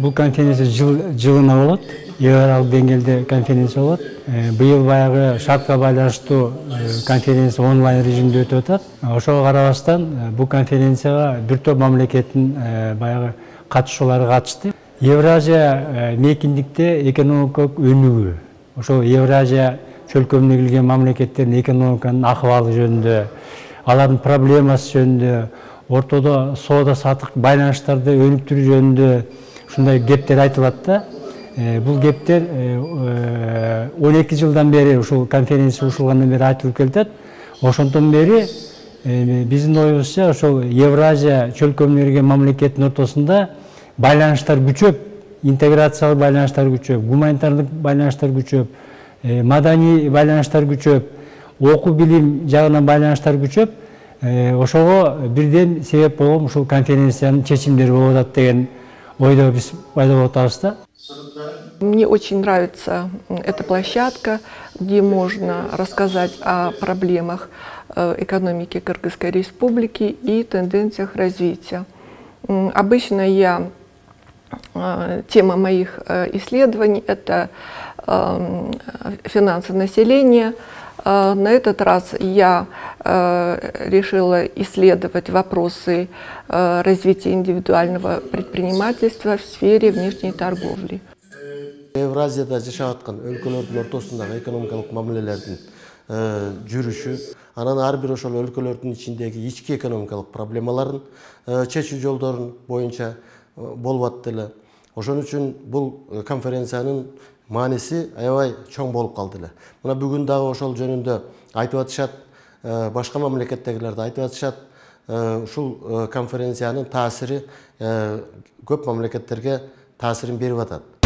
бұл конференция жыл, жылына болады еларалық деңгейде конференция болады э, биыл баяғы шартқа байланыштуу э, конференция онлайн режимде өтіп жатады ошоға қарабастан э, бұл конференцияға бір топ мамлекеттің баяғы қатысушылары қатысты евразия мекендікте экономикалық өнуі ошол евразия чөлкөмүнө кирген мамлекеттердин экономиканын акыбалы жөнүндө алардын проблемасы жөнүндө ортодо соода саттык байланыштарды өнүктүрүү жөнүндө ушундай кептер айтылат да бул кептер он эки жылдан бери ушул конференция ушулгандан бери айтылып келатат ошондон бери биздин оюбузча ошол евразия кирген мамлекеттин ортосунда байланыштар күчөп интеграциялык байланыштар күчөп гуманитардык байланыштар күчөп маданий байланыштар күчөп окуу билим жагынан байланыштар күчөп ошого бирден себеп болгон ушул конференциянын чечимдери болуп атат деген ойда биз пайда болуп атабыз мне очень нравится эта площадка, где можно рассказать о проблемах э, экономики Кыргызской республики и тенденциях развития. Обычно я э, тема моих э, исследований – это эм, финансы населения – Э, на этот раз я э, решила исследовать вопросы э, развития индивидуального предпринимательства в сфере внешней торговли. Евразияда жашап аткан өлкөлөрдүн ортосундагы экономикалык мамилелердин жүрүшү анан ар бир ошол өлкөлөрдүн ичиндеги ички экономикалык проблемаларын чечүү жолдорун боюнча болуп атты эле ошон үчүн бул э, конференциянын мааниси аябай чоң болуп калды эле мына бүгүн дагы ошол жөнүндө айтып атышат э, башка мамлекеттегилер да айтып атышат э, ушул конференциянын таасири көп мамлекеттерге таасирин берип атат